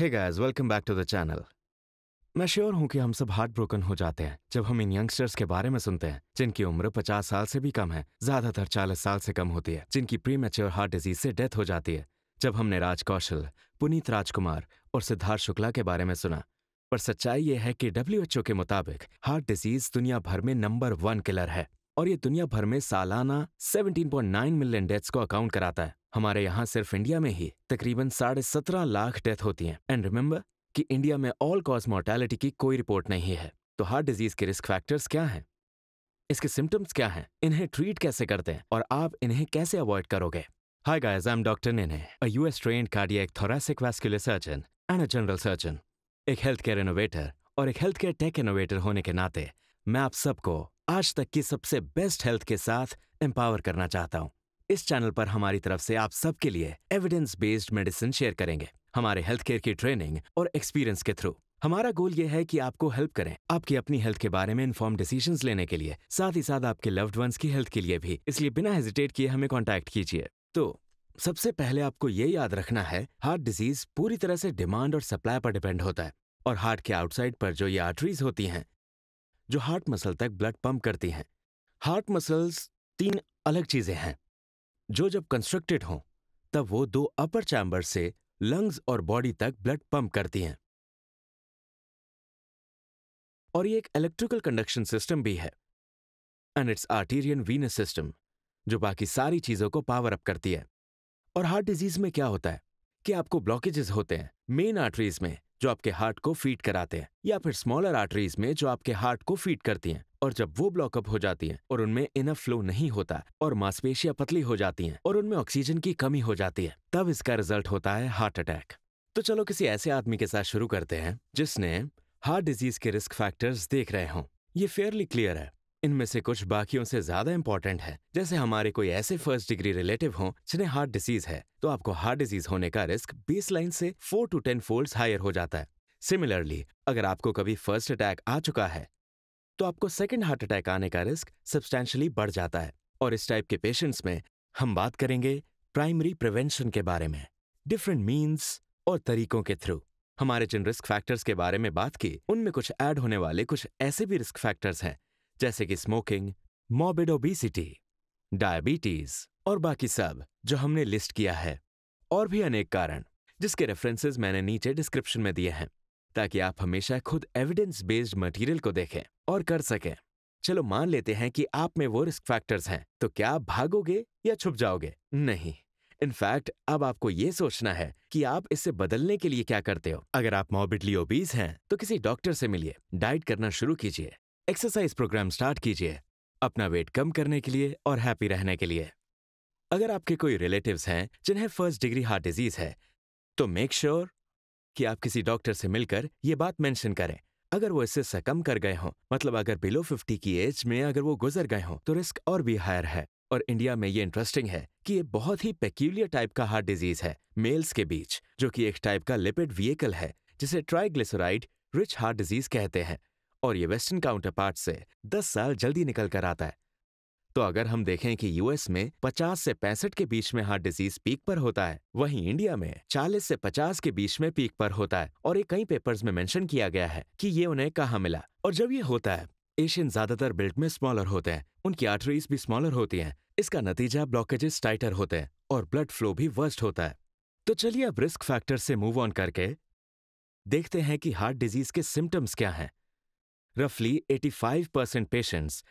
Hey guys welcome back to the channel मैं sure हूं कि हम सब हार्ट ब्रोकन हो जाते हैं जब हम इन यंगस्टर्स के बारे में सुनते हैं जिनकी उम्र 50 साल से भी कम है ज्यादातर 40 साल से कम होती है जिनकी प्री मेच्योर हार्ट डिजीज से डेथ हो जाती है जब हमने राज कौशल पुनीत राजकुमार और सिद्धार्थ शुक्ला के बारे में सुना पर सच्चाई यह है कि डब्ल्यूएचओ के मुताबिक हार्ट डिजीज दुनिया भर में नंबर वन किलर है और ये दुनिया भर में सालाना 17.9 मिलियन डेथ्स को अकाउंट कराता है हमारे यहाँ सिर्फ इंडिया में ही तकरीबन साढ़े सत्रह लाख डेथ होती हैं एंड रिमेंबर कि इंडिया में ऑल कॉज मोर्टेलिटी की कोई रिपोर्ट नहीं है तो हार्ट डिजीज के रिस्क फैक्टर्स क्या हैं इसके सिम्टम्स क्या हैं इन्हें ट्रीट कैसे करते हैं और आप इन्हें कैसे अवॉइड करोगे Hi guys, I'm Dr. Nene, a US trained cardiac thoracic vascular surgeon and a general surgeon एक हेल्थ केयर इनोवेटर और एक हेल्थ केयर टेक इनोवेटर होने के नाते मैं आप सबको आज तक की सबसे बेस्ट हेल्थ के साथ एम्पावर करना चाहता हूँ इस चैनल पर हमारी तरफ से आप सबके लिए एविडेंस बेस्ड मेडिसिन शेयर करेंगे हमारे हेल्थ केयर की ट्रेनिंग और एक्सपीरियंस के थ्रू हमारा गोल ये है कि आपको हेल्प करें आपकी अपनी हेल्थ के बारे में इन्फॉर्म डिसीजन लेने के लिए साथ ही साथ आपके लव्ड वंस की हेल्थ के लिए भी इसलिए बिना हेजिटेट किए हमें कॉन्टैक्ट कीजिए तो सबसे पहले आपको ये याद रखना है हार्ट डिजीज पूरी तरह से डिमांड और सप्लाई पर डिपेंड होता है और हार्ट के आउटसाइड पर जो ये आर्टरीज होती हैं जो हार्ट मसल तक ब्लड पंप करती हैं हार्ट मसल्स तीन अलग चीज़ें हैं जो जब कंस्ट्रक्टेड हों तब वो दो अपर चैम्बर से लंग्स और बॉडी तक ब्लड पंप करती हैं और ये एक इलेक्ट्रिकल कंडक्शन सिस्टम भी है and it's arterial venous system जो बाकी सारी चीज़ों को पावर अप करती है और हार्ट डिजीज में क्या होता है कि आपको ब्लॉकेजेस होते हैं मेन आर्टरीज में जो आपके हार्ट को फीड कराते हैं या फिर स्मॉलर आर्टरीज में जो आपके हार्ट को फीड करती हैं और जब वो ब्लॉकअप हो जाती हैं और उनमें इनफ फ्लो नहीं होता और मांसपेशियां पतली हो जाती हैं और उनमें ऑक्सीजन की कमी हो जाती है तब इसका रिजल्ट होता है हार्ट अटैक तो चलो किसी ऐसे आदमी के साथ शुरू करते हैं जिसने हार्ट डिजीज के रिस्क फैक्टर्स देख रहे हों ये फेयरली क्लियर है इनमें से कुछ बाकियों से ज्यादा इंपॉर्टेंट है जैसे हमारे कोई ऐसे फर्स्ट डिग्री रिलेटिव हो जिन्हें हार्ट डिसीज है तो आपको हार्ट डिजीज होने का रिस्क बेस लाइन से four to ten fold higher हो जाता है सिमिलरली अगर आपको कभी फर्स्ट अटैक आ चुका है तो आपको सेकेंड हार्ट अटैक आने का रिस्क सब्सटैंशली बढ़ जाता है और इस टाइप के पेशेंट्स में हम बात करेंगे प्राइमरी प्रिवेंशन के बारे में डिफरेंट मीन्स और तरीकों के थ्रू हमारे जिन रिस्क फैक्टर्स के बारे में बात की उनमें कुछ ऐड होने वाले कुछ ऐसे भी रिस्क फैक्टर्स हैं जैसे कि स्मोकिंग मॉबिड ओबीसिटी डायबिटीज और बाकी सब जो हमने लिस्ट किया है और भी अनेक कारण जिसके रेफरेंसेस मैंने नीचे डिस्क्रिप्शन में दिए हैं ताकि आप हमेशा खुद एविडेंस बेस्ड मटेरियल को देखें और कर सकें चलो मान लेते हैं कि आप में वो रिस्क फैक्टर्स हैं तो क्या आप भागोगे या छुप जाओगे नहीं इनफैक्ट अब आपको ये सोचना है कि आप इसे बदलने के लिए क्या करते हो अगर आप मॉबिडली ओबीज हैं तो किसी डॉक्टर से मिलिए डाइट करना शुरू कीजिए एक्सरसाइज प्रोग्राम स्टार्ट कीजिए अपना वेट कम करने के लिए और हैप्पी रहने के लिए अगर आपके कोई रिलेटिव्स हैं जिन्हें फर्स्ट डिग्री हार्ट डिजीज है तो मेक श्योर sure कि आप किसी डॉक्टर से मिलकर ये बात मेंशन करें अगर वो इससे सकम कर गए हों मतलब अगर बिलो 50 की एज में अगर वो गुजर गए हों तो रिस्क और भी हायर है और इंडिया में ये इंटरेस्टिंग है कि ये बहुत ही पेक्यूलियर टाइप का हार्ट डिजीज है मेल्स के बीच जो कि एक टाइप का लिपिड व्हीकल है जिसे ट्राइग्लिसराइड रिच हार्ट डिजीज कहते हैं और ये वेस्टर्न काउंटर पार्ट से दस साल जल्दी निकल कर आता है तो अगर हम देखें कि यूएस में 50 से पैंसठ के बीच में हार्ट डिजीज पीक पर होता है वहीं इंडिया में 40 से 50 के बीच में पीक पर होता है और ये कई पेपर्स में मेंशन किया गया है कि ये उन्हें कहाँ मिला और जब ये होता है एशियन ज्यादातर बिल्ट में स्मॉलर होते हैं उनकी आर्टरीज भी स्मॉलर होती हैं इसका नतीजा ब्लॉकेजेस टाइटर होते हैं और ब्लड फ्लो भी वर्स्ट होता है तो चलिए अब रिस्क फैक्टर से मूव ऑन करके देखते हैं कि हार्ट डिजीज के सिम्टम्स क्या हैं रफली 85 परसेंट पेशेंट्स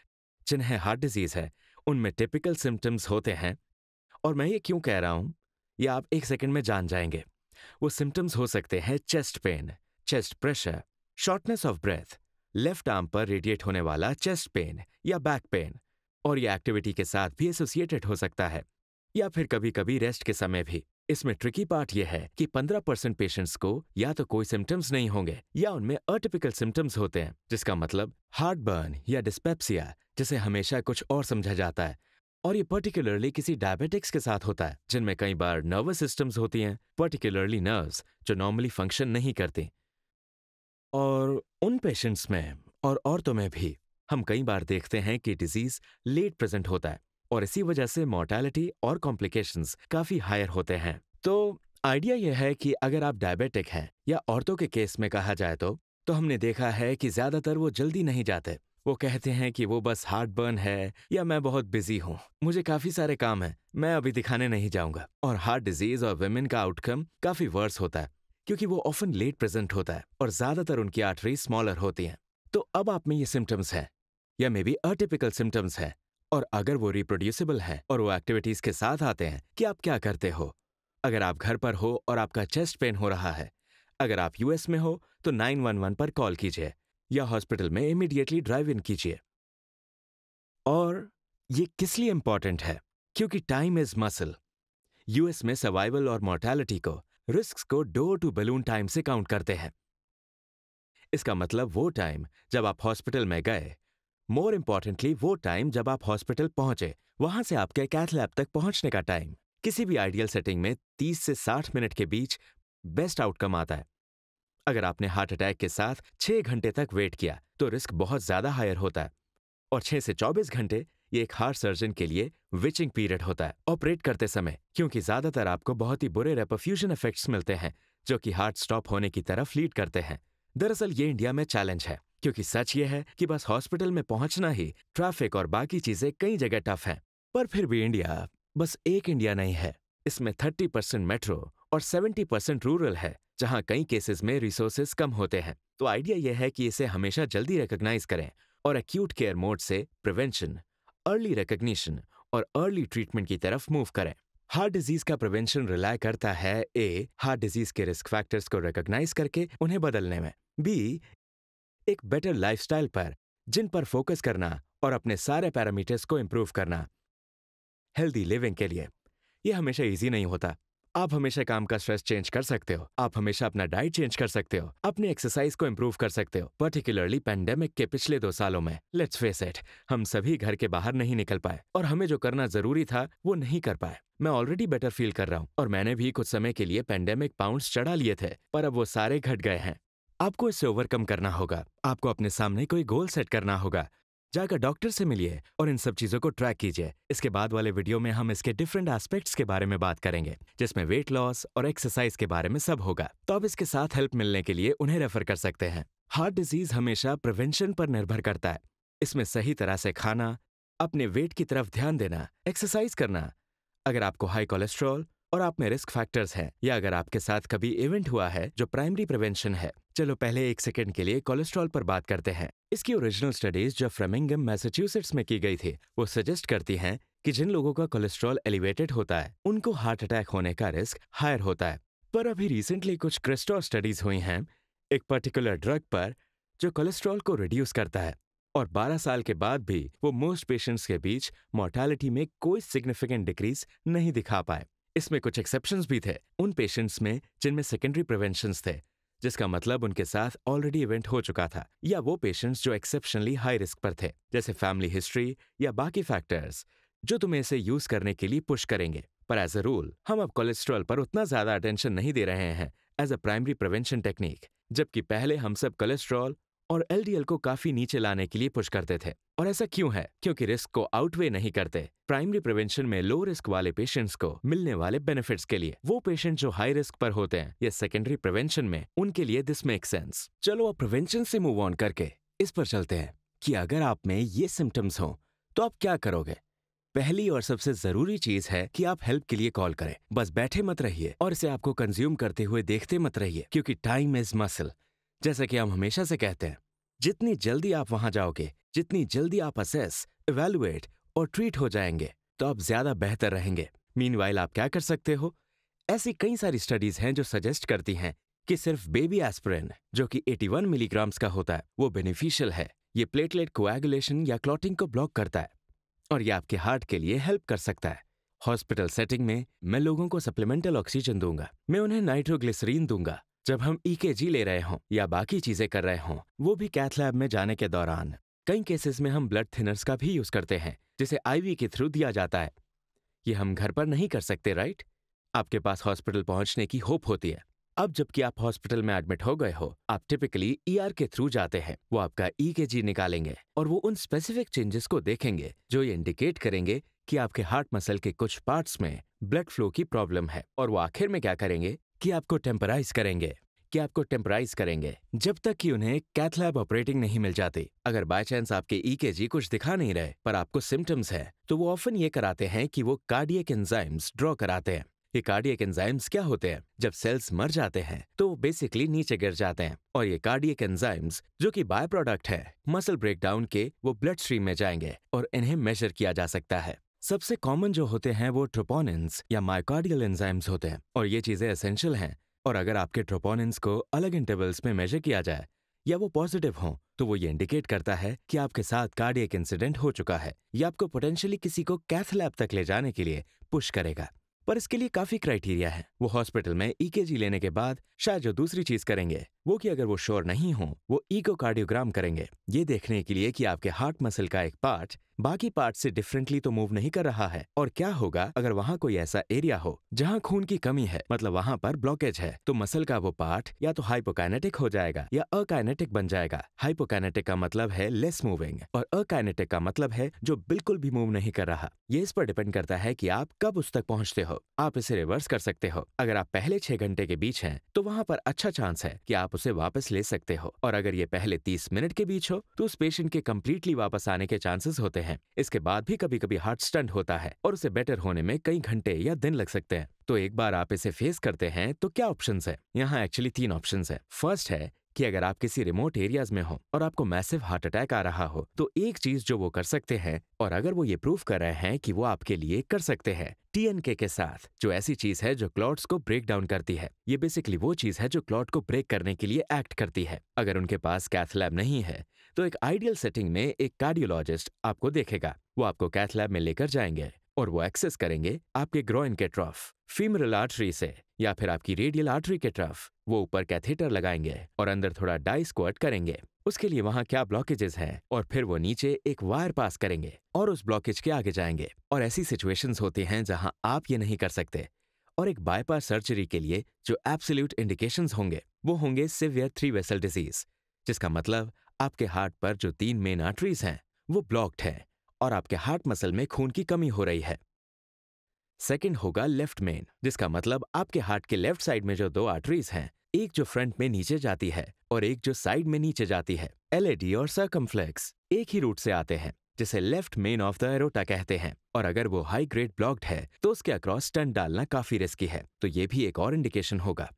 जिन्हें हार्ट डिजीज है उनमें टिपिकल सिम्टम्स होते हैं और मैं ये क्यों कह रहा हूं ये आप एक सेकंड में जान जाएंगे वो सिम्टम्स हो सकते हैं chest pain chest pressure shortness of breath left arm पर रेडिएट होने वाला चेस्ट पेन या बैक पेन और ये एक्टिविटी के साथ भी एसोसिएटेड हो सकता है या फिर कभी कभी रेस्ट के समय भी इसमें ट्रिकी पार्ट यह है कि 15 परसेंट पेशेंट्स को या तो कोई सिम्टम्स नहीं होंगे या उनमें अटिपिकल सिम्टम्स होते हैं जिसका मतलब हार्ट बर्न या डिस्पेप्सिया जिसे हमेशा कुछ और समझा जाता है और ये पर्टिकुलरली किसी डायबिटिक्स के साथ होता है जिनमें कई बार नर्वस सिस्टम्स होती हैं पर्टिकुलरली नर्व्स जो नॉर्मली फंक्शन नहीं करती और उन पेशेंट्स में और औरतों में भी हम कई बार देखते हैं कि डिजीज लेट प्रेजेंट होता है और इसी वजह से मोर्टेलिटी और कॉम्प्लिकेशंस काफ़ी हायर होते हैं तो आइडिया यह है कि अगर आप डायबिटिक हैं या औरतों के केस में कहा जाए तो तो हमने देखा है कि ज़्यादातर वो जल्दी नहीं जाते वो कहते हैं कि वो बस हार्ट बर्न है या मैं बहुत बिजी हूँ मुझे काफ़ी सारे काम हैं मैं अभी दिखाने नहीं जाऊँगा और हार्ट डिजीज और वेमेन का आउटकम काफ़ी वर्स होता है क्योंकि वो ऑफन लेट प्रेजेंट होता है और ज़्यादातर उनकी आर्टरी स्मॉलर होती हैं तो अब आप में ये सिम्टम्स हैं या मे बी अटिपिकल सिम्टम्स हैं और अगर वो रिप्रोड्यूसिबल है और वो एक्टिविटीज के साथ आते हैं कि आप क्या करते हो अगर आप घर पर हो और आपका चेस्ट पेन हो रहा है अगर आप यूएस में हो तो 911 पर कॉल कीजिए या हॉस्पिटल में इमीडिएटली ड्राइव इन कीजिए और ये किस लिए इंपॉर्टेंट है क्योंकि टाइम इज मसल यूएस में सर्वाइवल और मोर्टैलिटी को रिस्क को डोर टू बलून टाइम से काउंट करते हैं इसका मतलब वो टाइम जब आप हॉस्पिटल में गए मोर इम्पॉर्टेंटली वो टाइम जब आप हॉस्पिटल पहुंचे वहां से आपके कैथ लैब तक पहुंचने का टाइम किसी भी आइडियल सेटिंग में 30 से 60 मिनट के बीच बेस्ट आउटकम आता है अगर आपने हार्ट अटैक के साथ 6 घंटे तक वेट किया तो रिस्क बहुत ज्यादा हायर होता है और 6 से 24 घंटे ये एक हार्ट सर्जन के लिए विचिंग पीरियड होता है ऑपरेट करते समय क्योंकि ज्यादातर आपको बहुत ही बुरे रेपोफ्यूजन इफेक्ट्स मिलते हैं जो कि हार्ट स्टॉप होने की तरफ लीड करते हैं दरअसल ये इंडिया में चैलेंज है क्योंकि सच ये है कि बस हॉस्पिटल में पहुंचना ही ट्रैफिक और बाकी चीजें कई जगह टफ हैं पर फिर भी इंडिया बस एक इंडिया नहीं है इसमें थर्टी परसेंट मेट्रो और सेवेंटी परसेंट रूरल है जहां कई केसेस में रिसोर्सेज कम होते हैं तो आइडिया यह है कि इसे हमेशा जल्दी रिकोगनाइज करें और एक्यूट केयर मोड से प्रिवेंशन अर्ली रिकोगशन और अर्ली ट्रीटमेंट की तरफ मूव करें हार्ट डिजीज का प्रिवेंशन रिलाय करता है ए हार्ट डिजीज के रिस्क फैक्टर्स को रिकोगनाइज करके उन्हें बदलने में बी एक बेटर लाइफस्टाइल पर जिन पर फोकस करना और अपने सारे पैरामीटर्स को इम्प्रूव करना हेल्दी लिविंग के लिए यह हमेशा इजी नहीं होता आप हमेशा काम का स्ट्रेस चेंज कर सकते हो आप हमेशा अपना डाइट चेंज कर सकते हो अपनी एक्सरसाइज को इम्प्रूव कर सकते हो पर्टिकुलरली पेंडेमिक के पिछले दो सालों में लेट्स फेस इट हम सभी घर के बाहर नहीं निकल पाए और हमें जो करना जरूरी था वो नहीं कर पाए मैं ऑलरेडी बेटर फील कर रहा हूँ और मैंने भी कुछ समय के लिए पेंडेमिक पाउंड चढ़ा लिए थे पर अब वो सारे घट गए हैं आपको इसे ओवरकम करना होगा आपको अपने सामने कोई गोल सेट करना होगा जाकर डॉक्टर से मिलिए और इन सब चीज़ों को ट्रैक कीजिए इसके बाद वाले वीडियो में हम इसके डिफरेंट एस्पेक्ट्स के बारे में बात करेंगे जिसमें वेट लॉस और एक्सरसाइज के बारे में सब होगा तो आप इसके साथ हेल्प मिलने के लिए उन्हें रेफर कर सकते हैं हार्ट डिजीज हमेशा प्रिवेंशन पर निर्भर करता है इसमें सही तरह से खाना अपने वेट की तरफ ध्यान देना एक्सरसाइज करना अगर आपको हाई कोलेस्ट्रॉल और आप में रिस्क फैक्टर्स हैं या अगर आपके साथ कभी इवेंट हुआ है जो प्राइमरी प्रिवेंशन है चलो पहले एक सेकेंड के लिए कोलेस्ट्रॉल पर बात करते हैं इसकी ओरिजिनल स्टडीज जो फ्रेमिंगम मैसेच्यूसेट्स में की गई थी वो सजेस्ट करती हैं कि जिन लोगों का कोलेस्ट्रॉल एलिवेटेड होता है उनको हार्ट अटैक होने का रिस्क हायर होता है पर अभी रिसेंटली कुछ क्रिस्टोर स्टडीज हुई हैं एक पर्टिकुलर ड्रग पर जो कोलेस्ट्रॉल को रिड्यूस करता है और 12 साल के बाद भी वो मोस्ट पेशेंट्स के बीच मोर्टैलिटी में कोई सिग्निफिकेंट डिक्रीज नहीं दिखा पाए इसमें कुछ एक्सेप्शन भी थे उन पेशेंट्स में जिनमें सेकेंडरी प्रिवेंशन थे जिसका मतलब उनके साथ ऑलरेडी इवेंट हो चुका था या वो पेशेंट्स जो एक्सेप्शनली हाई रिस्क पर थे जैसे फैमिली हिस्ट्री या बाकी फैक्टर्स जो तुम्हें इसे यूज करने के लिए पुश करेंगे पर एज अ रूल हम अब कोलेस्ट्रॉल पर उतना ज्यादा अटेंशन नहीं दे रहे हैं as a primary prevention technique जबकि पहले हम सब कोलेस्ट्रॉल और एलडीएल को काफी नीचे लाने के लिए पुश करते थे और ऐसा क्यों है क्योंकि रिस्क को आउटवे नहीं करते प्राइमरी प्रिवेंशन में लो रिस्क वाले पेशेंट्स को मिलने वाले बेनिफिट्स के लिए वो पेशेंट जो हाई रिस्क पर होते हैं या सेकेंडरी प्रिवेंशन में उनके लिए दिस मेक सेंस चलो अब प्रिवेंशन से मूव ऑन करके इस पर चलते हैं कि अगर आप में ये सिम्टम्स हों तो आप क्या करोगे पहली और सबसे जरूरी चीज है कि आप हेल्प के लिए कॉल करें बस बैठे मत रहिए और इसे आपको कंज्यूम करते हुए देखते मत रहिए क्योंकि टाइम इज मसल जैसा कि हम हमेशा से कहते हैं जितनी जल्दी आप वहां जाओगे जितनी जल्दी आप असेस इवेलुएट और ट्रीट हो जाएंगे तो आप ज्यादा बेहतर रहेंगे मीन आप क्या कर सकते हो ऐसी कई सारी स्टडीज हैं जो सजेस्ट करती हैं कि सिर्फ बेबी एस्पिरिन जो कि 81 मिलीग्राम्स का होता है वो बेनिफिशियल है ये प्लेटलेट कोएगुलेशन या क्लॉटिंग को ब्लॉक करता है और ये आपके हार्ट के लिए हेल्प कर सकता है हॉस्पिटल सेटिंग में मैं लोगों को सप्लीमेंटल ऑक्सीजन दूंगा मैं उन्हें नाइट्रोग्लिसरीन दूंगा जब हम ईकेजी e ले रहे हों या बाकी चीजें कर रहे हों वो भी कैथ लैब में जाने के दौरान कई केसेस में हम ब्लड थिनर्स का भी यूज करते हैं जिसे आईवी के थ्रू दिया जाता है ये हम घर पर नहीं कर सकते राइट आपके पास हॉस्पिटल पहुंचने की होप होती है अब जबकि आप हॉस्पिटल में एडमिट हो गए हो आप टिपिकली ईआर e के थ्रू जाते हैं वो आपका ईकेजी e निकालेंगे और वो उन स्पेसिफिक चेंजेस को देखेंगे जो ये इंडिकेट करेंगे कि आपके हार्ट मसल के कुछ पार्ट्स में ब्लड फ्लो की प्रॉब्लम है और वो आखिर में क्या करेंगे कि आपको टेम्पराइज करेंगे कि आपको टेम्पराइज करेंगे जब तक कि उन्हें कैथलैब ऑपरेटिंग नहीं मिल जाती अगर बाय चांस आपके ईकेजी e कुछ दिखा नहीं रहे पर आपको सिम्टम्स है तो वो ऑफन ये कराते हैं कि वो कार्डियक एंजाइम्स ड्रॉ कराते हैं ये कार्डियक एंजाइम्स क्या होते हैं जब सेल्स मर जाते हैं तो वो बेसिकली नीचे गिर जाते हैं और ये कार्डियक एंजाइम्स जो कि बाय प्रोडक्ट है मसल ब्रेकडाउन के वो ब्लड स्ट्रीम में जाएंगे और इन्हें मेजर किया जा सकता है सबसे कॉमन जो होते हैं वो ट्रोपोनिन्स या माइकार्डियल एंजाइम्स होते हैं और ये चीज़ें एसेंशियल हैं और अगर आपके ट्रोपोनिन्स को अलग इंटरवल्स में मेजर किया जाए या वो पॉजिटिव हों तो वो ये इंडिकेट करता है कि आपके साथ कार्डियक इंसिडेंट हो चुका है या आपको पोटेंशियली किसी को कैथ लैब तक ले जाने के लिए पुश करेगा पर इसके लिए काफी क्राइटेरिया है वो हॉस्पिटल में ईकेजी e लेने के बाद शायद जो दूसरी चीज करेंगे वो कि अगर वो श्योर नहीं हो वो इकोकार्डियोग्राम करेंगे ये देखने के लिए कि आपके हार्ट मसल का एक पार्ट बाकी पार्ट से डिफरेंटली तो मूव नहीं कर रहा है और क्या होगा अगर वहाँ कोई ऐसा एरिया हो जहाँ खून की कमी है मतलब वहाँ पर ब्लॉकेज है तो मसल का वो पार्ट या तो हाइपोकाइनेटिक हो जाएगा या अकाइनेटिक बन जाएगा हाइपोकाइनेटिक का मतलब है लेस मूविंग और अकाइनेटिक का मतलब है जो बिल्कुल भी मूव नहीं कर रहा ये इस पर डिपेंड करता है की आप कब उस तक पहुँचते हो आप इसे रिवर्स कर सकते हो अगर आप पहले छह घंटे के बीच है तो वहाँ पर अच्छा चांस है की आप उसे वापस ले सकते हो और अगर ये पहले 30 मिनट के बीच हो तो उस पेशेंट के कम्प्लीटली वापस आने के चांसेस होते हैं इसके बाद भी कभी कभी हार्ट स्टंट होता है और उसे बेटर होने में कई घंटे या दिन लग सकते हैं तो एक बार आप इसे फेस करते हैं तो क्या ऑप्शन है यहाँ एक्चुअली तीन ऑप्शन है फर्स्ट है कि अगर आप किसी रिमोट एरियाज में हो और आपको मैसिव हार्ट अटैक आ रहा हो तो एक चीज जो वो कर सकते हैं और अगर वो ये प्रूव कर रहे हैं कि वो आपके लिए कर सकते हैं टीएनके के साथ जो ऐसी चीज है जो क्लॉट्स को ब्रेक डाउन करती है ये बेसिकली वो चीज है जो क्लॉट को ब्रेक करने के लिए एक्ट करती है अगर उनके पास कैथलैब नहीं है तो एक आइडियल सेटिंग में एक कार्डियोलॉजिस्ट आपको देखेगा वो आपको कैथलैब में लेकर जाएंगे और वो एक्सेस करेंगे आपके ग्रोइन के ट्रफ फीमरल आर्टरी से या फिर आपकी रेडियल आर्टरी के ट्रफ वो ऊपर कैथेटर लगाएंगे और अंदर थोड़ा डाई स्क्वाट करेंगे उसके लिए वहां क्या ब्लॉकेजेस हैं और फिर वो नीचे एक वायर पास करेंगे और उस ब्लॉकेज के आगे जाएंगे और ऐसी सिचुएशंस होती हैं जहां आप ये नहीं कर सकते और एक बायपास सर्जरी के लिए जो एब्सोल्यूट इंडिकेशंस होंगे वो होंगे सिवियर थ्री वेसल डिजीज जिसका मतलब आपके हार्ट पर जो तीन मेन आर्टरीज हैं वो ब्लॉक्ड है और आपके हार्ट मसल में खून की कमी हो रही है सेकेंड होगा लेफ्ट मेन जिसका मतलब आपके हार्ट के लेफ्ट साइड में जो दो आर्टरीज हैं एक जो फ्रंट में नीचे जाती है और एक जो साइड में नीचे जाती है एलईडी और सर्कमफ्लेक्स एक ही रूट से आते हैं जिसे left main of the aorta कहते हैं और अगर वो हाई ग्रेड ब्लॉक्ड है तो उसके अक्रॉस स्टंट डालना काफी रिस्की है तो ये भी एक और इंडिकेशन होगा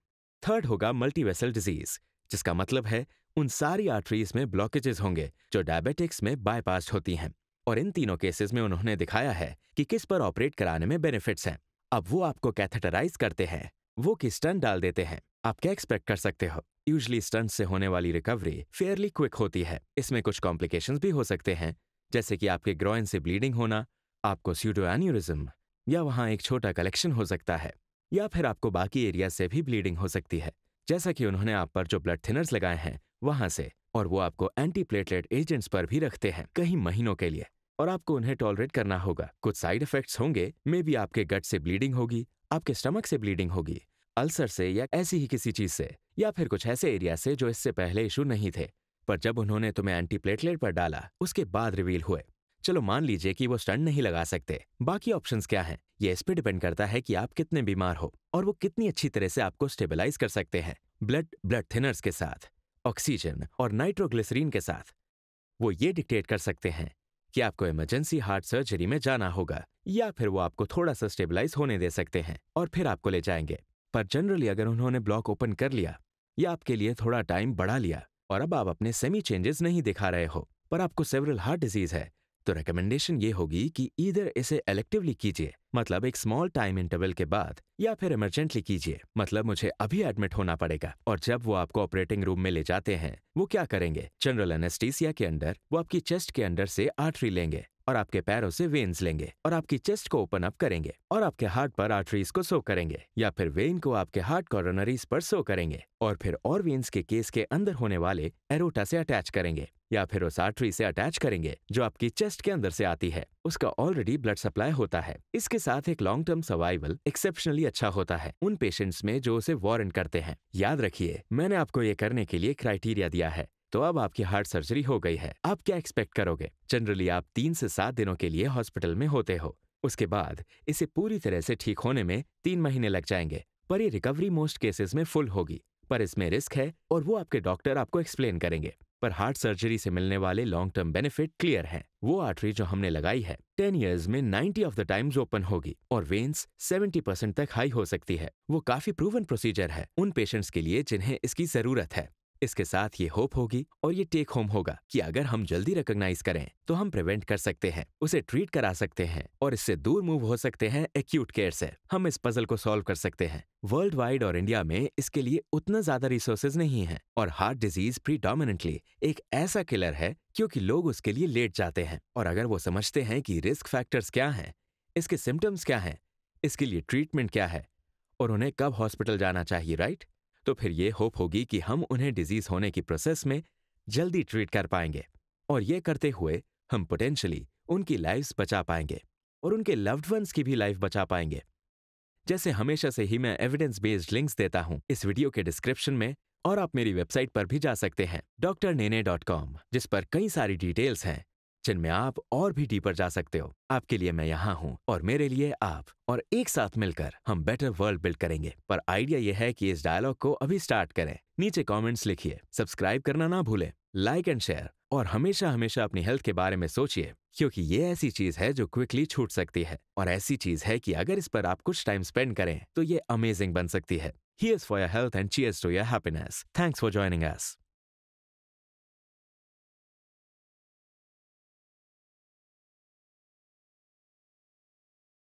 थर्ड होगा मल्टीवेसल डिजीज जिसका मतलब है उन सारी आर्टरीज में ब्लॉकेजेस होंगे जो डायबिटिक्स में बायपास होती हैं और इन तीनों केसेस में उन्होंने दिखाया है कि किस पर ऑपरेट कराने में बेनिफिट्स हैं अब वो आपको कैथेटराइज करते हैं वो कि स्टंट डाल देते हैं आप क्या एक्सपेक्ट कर सकते हो यूजली स्टंट से होने वाली रिकवरी फेयरली क्विक होती है इसमें कुछ कॉम्प्लिकेशन भी हो सकते हैं जैसे कि आपके ग्रोइन से ब्लीडिंग होना आपको सीडो एन्यूरिज्म या वहाँ एक छोटा कलेक्शन हो सकता है या फिर आपको बाकी एरिया से भी ब्लीडिंग हो सकती है जैसा कि उन्होंने आप पर जो ब्लड थिनर्स लगाए हैं वहां से और वो आपको एंटीप्लेटलेट एजेंट्स पर भी रखते हैं कहीं महीनों के लिए और आपको उन्हें टॉलरेट करना होगा कुछ साइड इफेक्ट्स होंगे मे बी आपके गट से ब्लीडिंग होगी आपके स्टमक से ब्लीडिंग होगी अल्सर से या ऐसी ही किसी चीज से या फिर कुछ ऐसे एरिया से जो इससे पहले इशू नहीं थे पर जब उन्होंने तुम्हें एंटीप्लेटलेट पर डाला उसके बाद रिवील हुए चलो मान लीजिए कि वो स्टंट नहीं लगा सकते बाकी ऑप्शंस क्या हैं ये इस पर डिपेंड करता है कि आप कितने बीमार हो और वो कितनी अच्छी तरह से आपको स्टेबलाइज कर सकते हैं ब्लड ब्लड थिनर्स के साथ ऑक्सीजन और नाइट्रोग्लिसरीन के साथ वो ये डिक्टेट कर सकते हैं कि आपको इमरजेंसी हार्ट सर्जरी में जाना होगा या फिर वो आपको थोड़ा सा स्टेबलाइज होने दे सकते हैं और फिर आपको ले जाएंगे पर जनरली अगर उन्होंने ब्लॉक ओपन कर लिया या आपके लिए थोड़ा टाइम बढ़ा लिया और अब आप अपने सेमी चेंजेस नहीं दिखा रहे हो पर आपको सेवरल हार्ट डिजीज है तो रिकमेंडेशन ये होगी कि इधर इसे इलेक्टिवली कीजिए मतलब एक स्मॉल टाइम इंटरवल के बाद या फिर इमरजेंटली कीजिए मतलब मुझे अभी एडमिट होना पड़ेगा और जब वो आपको ऑपरेटिंग रूम में ले जाते हैं वो क्या करेंगे जनरल एनेस्टीसिया के अंदर वो आपकी चेस्ट के अंदर से आर्टरी लेंगे और आपके पैरों से वेन्स लेंगे और आपकी चेस्ट को ओपन अप करेंगे और आपके हार्ट पर आर्टरीज को सो करेंगे या फिर वेन को आपके हार्ट कॉरोनरीज पर सो करेंगे और फिर और वेन्स के केस के अंदर होने वाले एरोटा से अटैच करेंगे या फिर उस आर्टरी से अटैच करेंगे जो आपकी चेस्ट के अंदर से आती है उसका ऑलरेडी ब्लड सप्लाई होता है इसके साथ एक लॉन्ग टर्म सर्वाइवल एक्सेप्शनली अच्छा होता है उन पेशेंट्स में जो उसे वारंट करते हैं याद रखिए मैंने आपको ये करने के लिए क्राइटेरिया दिया है तो अब आपकी हार्ट सर्जरी हो गई है आप क्या एक्सपेक्ट करोगे जनरली आप तीन से सात दिनों के लिए हॉस्पिटल में होते हो उसके बाद इसे पूरी तरह से ठीक होने में तीन महीने लग जाएंगे पर ये रिकवरी मोस्ट केसेस में फुल होगी पर इसमें रिस्क है और वो आपके डॉक्टर आपको एक्सप्लेन करेंगे पर हार्ट सर्जरी से मिलने वाले लॉन्ग टर्म बेनिफिट क्लियर हैं। वो आर्टरी जो हमने लगाई है टेन ईयर्स में 90 ऑफ द टाइम्स ओपन होगी और वेन्स 70 परसेंट तक हाई हो सकती है वो काफी प्रूवन प्रोसीजर है उन पेशेंट्स के लिए जिन्हें इसकी जरूरत है इसके साथ ये होप होगी और ये टेक होम होगा कि अगर हम जल्दी रिकोगनाइज करें तो हम प्रिवेंट कर सकते हैं उसे ट्रीट करा सकते हैं और इससे दूर मूव हो सकते हैं एक्यूट केयर से हम इस पजल को सॉल्व कर सकते हैं वर्ल्ड वाइड और इंडिया में इसके लिए उतना ज्यादा रिसोर्सेज नहीं है और हार्ट डिजीज प्रीडोमिनेंटली एक ऐसा किलर है क्योंकि लोग उसके लिए लेट जाते हैं और अगर वो समझते हैं कि रिस्क फैक्टर्स क्या हैं इसके सिम्टम्स क्या हैं इसके लिए ट्रीटमेंट क्या है और उन्हें कब हॉस्पिटल जाना चाहिए राइट तो फिर ये होप होगी कि हम उन्हें डिजीज होने की प्रोसेस में जल्दी ट्रीट कर पाएंगे और ये करते हुए हम पोटेंशली उनकी लाइफ बचा पाएंगे और उनके लव्ड वंस की भी लाइफ बचा पाएंगे जैसे हमेशा से ही मैं एविडेंस बेस्ड लिंक्स देता हूँ इस वीडियो के डिस्क्रिप्शन में और आप मेरी वेबसाइट पर भी जा सकते हैं डॉक्टर नेने डॉट कॉम जिस पर कई सारी डिटेल्स हैं क्वेश्चन में आप और भी डीपर जा सकते हो आपके लिए मैं यहाँ हूँ और मेरे लिए आप और एक साथ मिलकर हम बेटर वर्ल्ड बिल्ड करेंगे पर आइडिया ये है कि इस डायलॉग को अभी स्टार्ट करें नीचे कमेंट्स लिखिए सब्सक्राइब करना ना भूलें लाइक एंड शेयर और हमेशा हमेशा अपनी हेल्थ के बारे में सोचिए क्योंकि ये ऐसी चीज है जो क्विकली छूट सकती है और ऐसी चीज है कि अगर इस पर आप कुछ टाइम स्पेंड करें तो ये अमेजिंग बन सकती है Here's for your health and cheers to your happiness thanks for joining us.